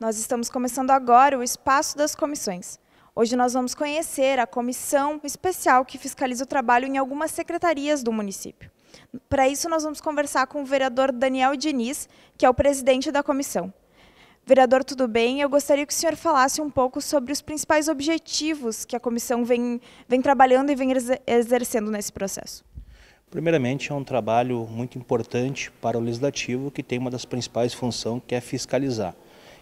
Nós estamos começando agora o Espaço das Comissões. Hoje nós vamos conhecer a comissão especial que fiscaliza o trabalho em algumas secretarias do município. Para isso, nós vamos conversar com o vereador Daniel Diniz, que é o presidente da comissão. Vereador, tudo bem? Eu gostaria que o senhor falasse um pouco sobre os principais objetivos que a comissão vem, vem trabalhando e vem exercendo nesse processo. Primeiramente, é um trabalho muito importante para o legislativo, que tem uma das principais funções, que é fiscalizar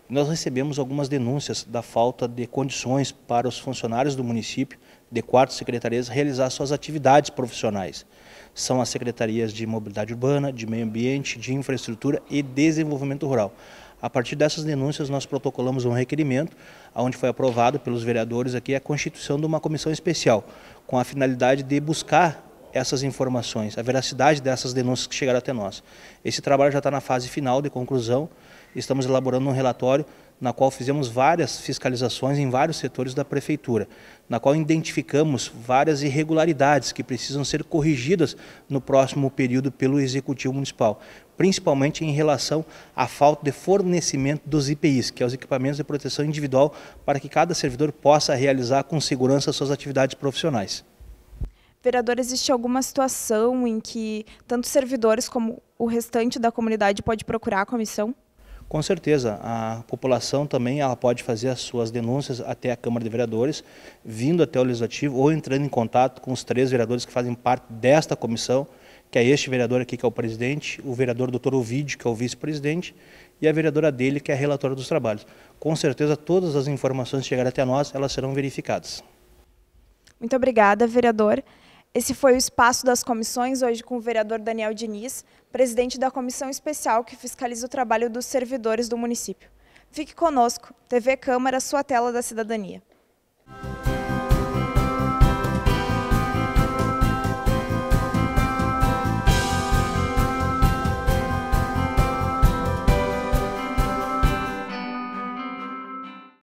nós recebemos algumas denúncias da falta de condições para os funcionários do município de quatro secretarias realizar suas atividades profissionais. São as secretarias de mobilidade urbana, de meio ambiente, de infraestrutura e desenvolvimento rural. A partir dessas denúncias, nós protocolamos um requerimento, onde foi aprovado pelos vereadores aqui a constituição de uma comissão especial, com a finalidade de buscar essas informações, a veracidade dessas denúncias que chegaram até nós. Esse trabalho já está na fase final de conclusão, estamos elaborando um relatório na qual fizemos várias fiscalizações em vários setores da prefeitura, na qual identificamos várias irregularidades que precisam ser corrigidas no próximo período pelo Executivo Municipal, principalmente em relação à falta de fornecimento dos IPIs, que é os equipamentos de proteção individual, para que cada servidor possa realizar com segurança suas atividades profissionais vereador, existe alguma situação em que tanto servidores como o restante da comunidade pode procurar a comissão? Com certeza, a população também ela pode fazer as suas denúncias até a Câmara de Vereadores, vindo até o Legislativo ou entrando em contato com os três vereadores que fazem parte desta comissão, que é este vereador aqui que é o presidente, o vereador doutor Ovidio, que é o vice-presidente, e a vereadora dele, que é a relatora dos trabalhos. Com certeza, todas as informações que chegarem até nós, elas serão verificadas. Muito obrigada, vereador. Esse foi o espaço das comissões, hoje com o vereador Daniel Diniz, presidente da comissão especial que fiscaliza o trabalho dos servidores do município. Fique conosco, TV Câmara, sua tela da cidadania.